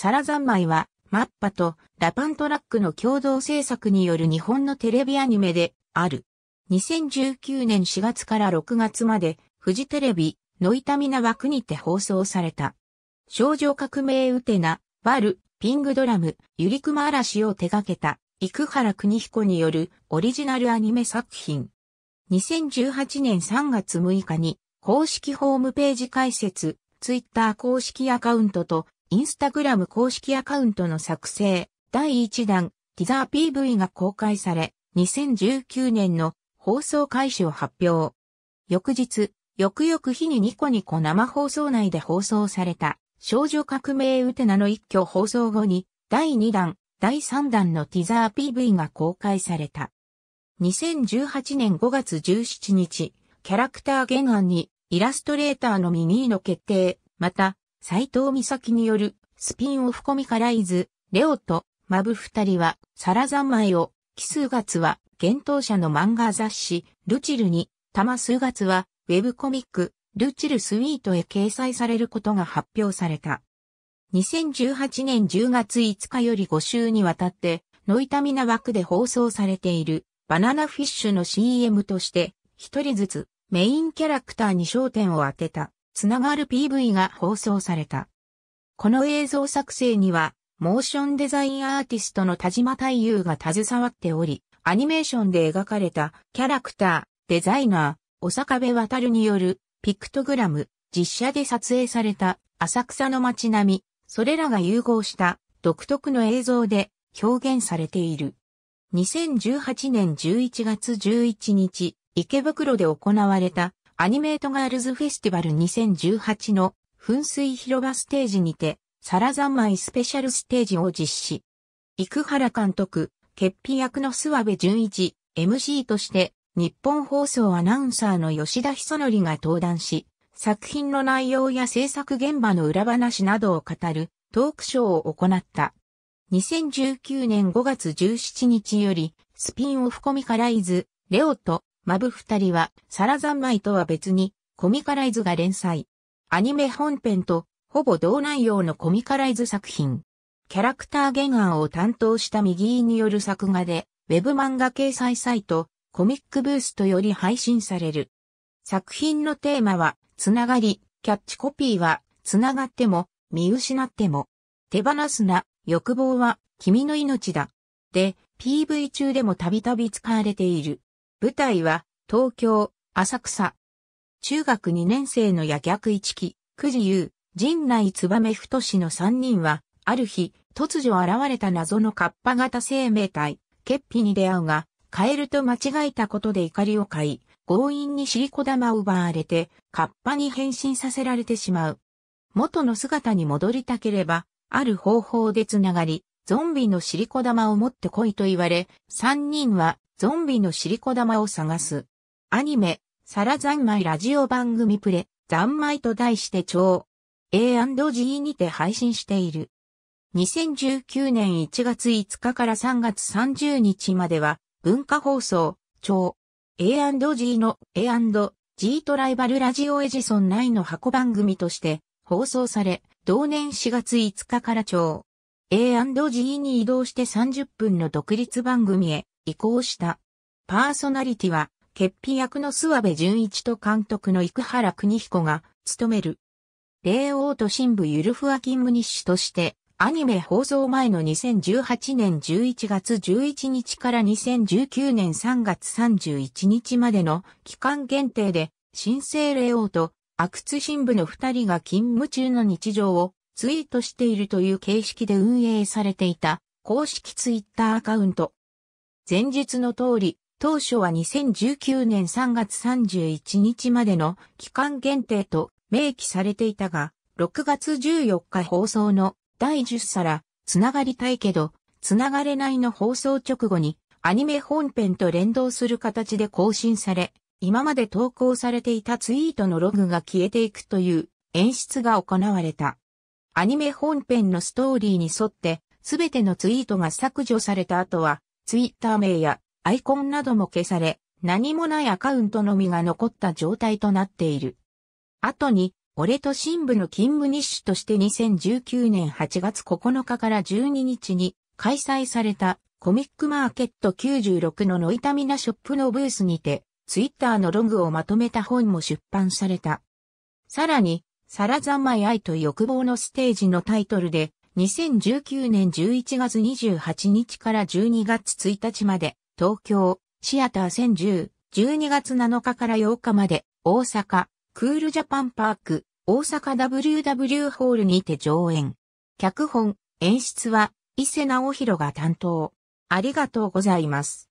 サラザンマイは、マッパとラパントラックの共同制作による日本のテレビアニメである。2019年4月から6月まで、フジテレビ、ノイタミナ枠にて放送された。少女革命ウテナ、バル、ピングドラム、ユリクマ嵐を手掛けた、ク原邦彦によるオリジナルアニメ作品。2018年3月6日に、公式ホームページ開設、ツイッター公式アカウントとインスタグラム公式アカウントの作成、第1弾、ティザー PV が公開され、2019年の放送開始を発表。翌日、翌々日にニコニコ生放送内で放送された、少女革命ウテナの一挙放送後に、第2弾、第3弾のティザー PV が公開された。2018年5月17日、キャラクター原案に、イラストレーターのミニーの決定、また、斎藤美咲によるスピンオフコミカライズ、レオとマブ二人は、サラザンマイを、奇数月は、幻冬者の漫画雑誌、ルチルに、玉数月は、ウェブコミック、ルチルスイートへ掲載されることが発表された。2018年10月5日より5週にわたって、ノイタミナ枠で放送されている、バナナフィッシュの CM として、一人ずつ、メインキャラクターに焦点を当てた。つながる PV が放送された。この映像作成には、モーションデザインアーティストの田島太夫が携わっており、アニメーションで描かれたキャラクター、デザイナー、お坂部渡るによるピクトグラム、実写で撮影された浅草の街並み、それらが融合した独特の映像で表現されている。2018年11月11日、池袋で行われたアニメートガールズフェスティバル2018の噴水広場ステージにて、サラザンマイスペシャルステージを実施。生原監督、決起役の諏訪部淳一、MC として、日本放送アナウンサーの吉田久則が登壇し、作品の内容や制作現場の裏話などを語るトークショーを行った。2019年5月17日より、スピンオフコミカライズ、レオとマブ二人は、サラザンマイとは別に、コミカライズが連載。アニメ本編と、ほぼ同内容のコミカライズ作品。キャラクター原案を担当した右による作画で、ウェブ漫画掲載サイト、コミックブーストより配信される。作品のテーマは、つながり、キャッチコピーは、つながっても、見失っても、手放すな、欲望は、君の命だ。で、PV 中でもたびたび使われている。舞台は、東京、浅草。中学2年生の夜逆一期、くじゆう、陣内燕太氏の3人は、ある日、突如現れた謎のカッパ型生命体、ケッピに出会うが、カエルと間違えたことで怒りを買い、強引にシリコ玉を奪われて、カッパに変身させられてしまう。元の姿に戻りたければ、ある方法でつながり、ゾンビのシリコ玉を持って来いと言われ、三人はゾンビの尻子玉を探す。アニメ、サラザンマイラジオ番組プレ、ザンマイと題して超 A&G にて配信している。2019年1月5日から3月30日までは、文化放送、超 A&G の A&G トライバルラジオエジソン内の箱番組として放送され、同年4月5日から超 A&G に移動して30分の独立番組へ移行した。パーソナリティは、欠品役の諏訪部淳一と監督の生原邦彦が務める。霊王都新部ゆるふわ勤務日誌として、アニメ放送前の2018年11月11日から2019年3月31日までの期間限定で、新生霊王と阿久津新部の二人が勤務中の日常をツイートしているという形式で運営されていた公式ツイッターアカウント。前述の通り、当初は2019年3月31日までの期間限定と明記されていたが、6月14日放送の第10皿、つながりたいけど、つながれないの放送直後に、アニメ本編と連動する形で更新され、今まで投稿されていたツイートのログが消えていくという演出が行われた。アニメ本編のストーリーに沿って、すべてのツイートが削除された後は、ツイッター名やアイコンなども消され、何もないアカウントのみが残った状態となっている。後に、俺と新部の勤務日誌として2019年8月9日から12日に開催されたコミックマーケット96のノイタミナショップのブースにて、ツイッターのログをまとめた本も出版された。さらに、サラザマイ愛と欲望のステージのタイトルで、2019年11月28日から12月1日まで、東京、シアター1010、12月7日から8日まで、大阪、クールジャパンパーク、大阪 WW ホールにて上演。脚本、演出は、伊勢直弘が担当。ありがとうございます。